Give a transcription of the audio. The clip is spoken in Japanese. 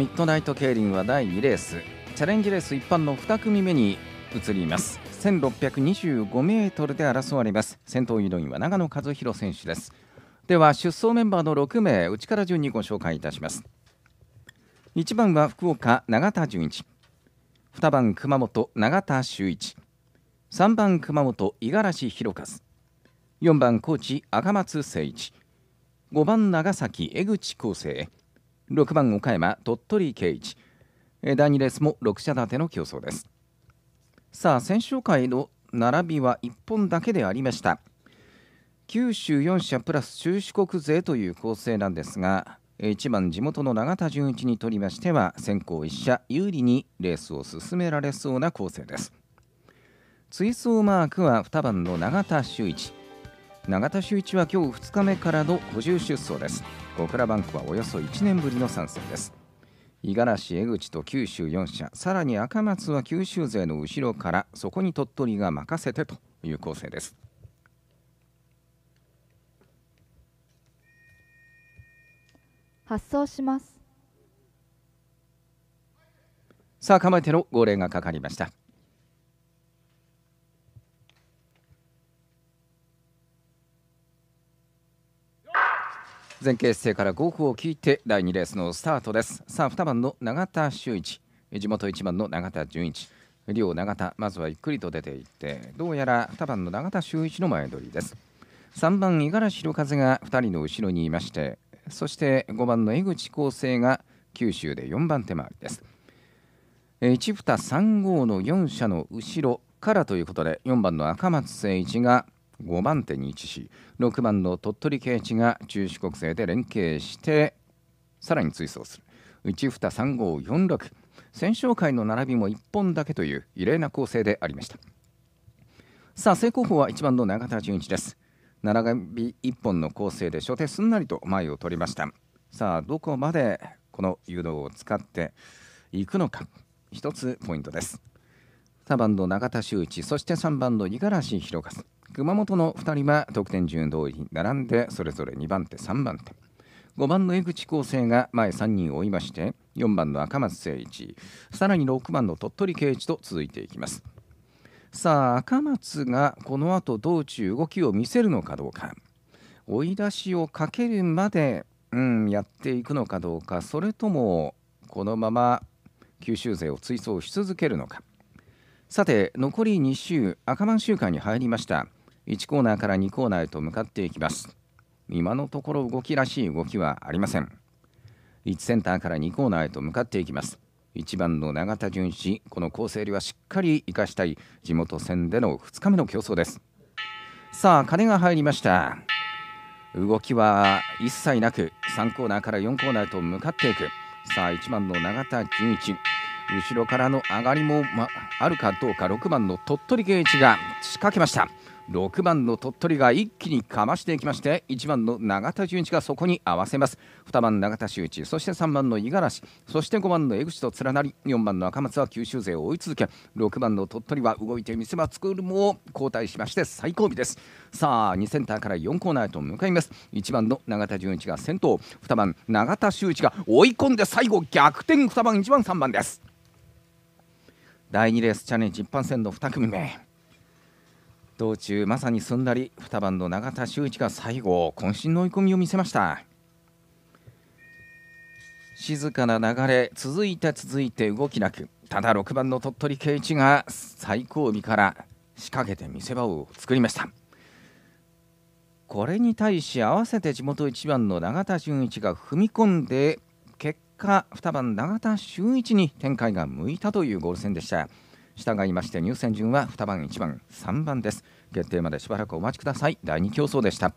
ミッドナイト競輪は第2レースチャレンジレース一般の2組目に移ります1625メートルで争われます先頭誘導員は長野和弘選手ですでは出走メンバーの6名内から順にご紹介いたします1番は福岡永田純一2番熊本永田修一3番熊本五十嵐弘和4番高知赤松誠一5番長崎江口康生6番岡山鳥取圭一第2レースも6社立ての競争ですさあ選手会の並びは1本だけでありました九州4社プラス中四国勢という構成なんですが1番地元の永田純一にとりましては先行1社有利にレースを進められそうな構成です追走マークは2番の永田修一永田修一は今日2日目からの補充出走です小倉バンクはおよそ1年ぶりの参戦です五十嵐江口と九州4社さらに赤松は九州勢の後ろからそこに鳥取が任せてという構成です発送しますさあ構えての号令がかかりました前傾姿勢から5歩を聞いて第2レースのスタートですさあ2番の永田修一地元1番の永田純一両永田まずはゆっくりと出ていってどうやら2番の永田修一の前取りです3番五十嵐弘和が2人の後ろにいましてそして5番の江口康生が九州で4番手回りです1二3号の4社の後ろからということで4番の赤松誠一が5番手に位置し6番の鳥取圭一が中四国勢で連携してさらに追走する内蓋3号4 6戦勝会の並びも1本だけという異例な構成でありましたさあ正候法は1番の永田純一です並び1本の構成で初手すんなりと前を取りましたさあどこまでこの誘導を使っていくのか1つポイントです3番の永田修一そして3番の五十嵐弘和熊本の2人は得点順通りに並んでそれぞれ2番手3番手5番の江口康生が前3人を追いまして4番の赤松誠一さらに6番の鳥取圭一と続いていきますさあ赤松がこの後道中動きを見せるのかどうか追い出しをかけるまで、うん、やっていくのかどうかそれともこのまま九州勢を追走し続けるのかさて残り2週赤マン週間に入りました1コーナーから2コーナーへと向かっていきます今のところ動きらしい動きはありません1センターから2コーナーへと向かっていきます1番の永田純一この構成理はしっかり生かしたい地元戦での2日目の競争ですさあ金が入りました動きは一切なく3コーナーから4コーナーへと向かっていくさあ1番の永田純一後ろからの上がりも、まあるかどうか6番の鳥取圭一が仕掛けました6番の鳥取が一気にかましていきまして1番の永田純一がそこに合わせます2番永田修一そして3番の五十嵐そして5番の江口と連なり4番の赤松は九州勢を追い続け6番の鳥取は動いて見せ場作るも交代しまして最後尾ですさあ2センターから4コーナーへと向かいます1番の永田純一が先頭2番永田修一が追い込んで最後逆転2番1番3番です第2レースチャレンジ一般戦の2組目道中まさにすんなり2番の永田修一が最後渾身の追い込みを見せました静かな流れ続いて続いて動きなくただ6番の鳥取圭一が最後尾から仕掛けて見せ場を作りましたこれに対し合わせて地元1番の永田俊一が踏み込んで結果2番永田修一に展開が向いたというゴール戦でした従いまして入選順は2番1番3番です限定までしばらくお待ちください第2競争でした